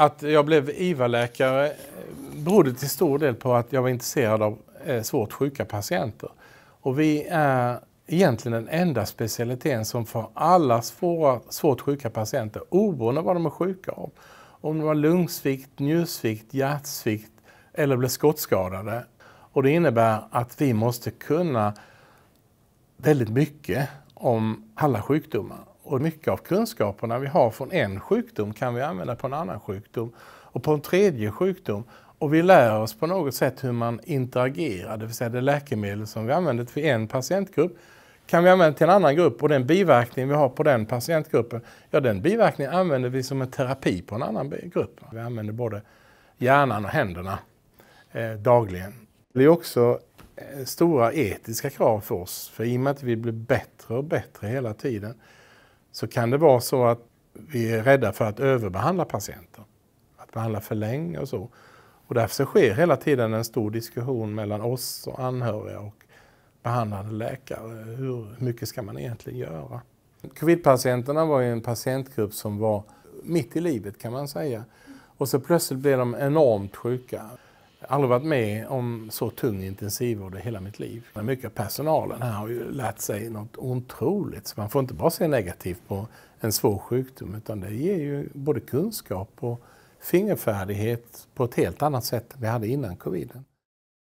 Att jag blev IVA-läkare berodde till stor del på att jag var intresserad av eh, svårt sjuka patienter. Och vi är egentligen den enda specialiteten som får alla svåra, svårt sjuka patienter, oberoende vad de är sjuka av. Om de har lungsvikt, njursvikt, hjärtsvikt eller blir skottskadade. Och det innebär att vi måste kunna väldigt mycket om alla sjukdomar. Och mycket av kunskaperna vi har från en sjukdom kan vi använda på en annan sjukdom och på en tredje sjukdom. Och vi lär oss på något sätt hur man interagerar, det vill säga det läkemedel som vi använder till en patientgrupp kan vi använda till en annan grupp och den biverkning vi har på den patientgruppen, ja den biverkningen använder vi som en terapi på en annan grupp. Vi använder både hjärnan och händerna eh, dagligen. Det är också eh, stora etiska krav för oss, för i och med att vi blir bättre och bättre hela tiden så kan det vara så att vi är rädda för att överbehandla patienter. Att behandla för länge och så. Och därför så sker hela tiden en stor diskussion mellan oss och anhöriga och behandlande läkare. Hur mycket ska man egentligen göra? Covidpatienterna var ju en patientgrupp som var mitt i livet kan man säga. Och så plötsligt blev de enormt sjuka. Jag har aldrig varit med om så tung intensivvård i hela mitt liv. Mycket av personalen här har ju lärt sig något otroligt. Så man får inte bara se negativt på en svår sjukdom utan det ger ju både kunskap och fingerfärdighet på ett helt annat sätt än vi hade innan coviden.